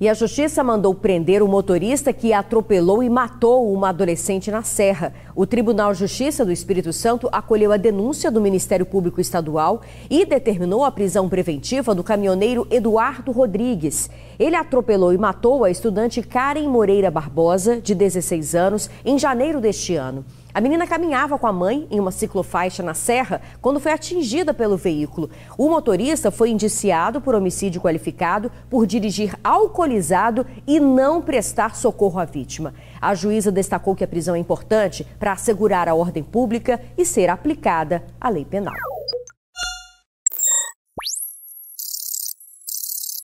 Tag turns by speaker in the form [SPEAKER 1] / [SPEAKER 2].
[SPEAKER 1] E a justiça mandou prender o motorista que atropelou e matou uma adolescente na Serra. O Tribunal de Justiça do Espírito Santo acolheu a denúncia do Ministério Público Estadual e determinou a prisão preventiva do caminhoneiro Eduardo Rodrigues. Ele atropelou e matou a estudante Karen Moreira Barbosa, de 16 anos, em janeiro deste ano. A menina caminhava com a mãe em uma ciclofaixa na Serra quando foi atingida pelo veículo. O motorista foi indiciado por homicídio qualificado por dirigir alcoolizado e não prestar socorro à vítima. A juíza destacou que a prisão é importante para assegurar a ordem pública e ser aplicada a lei penal.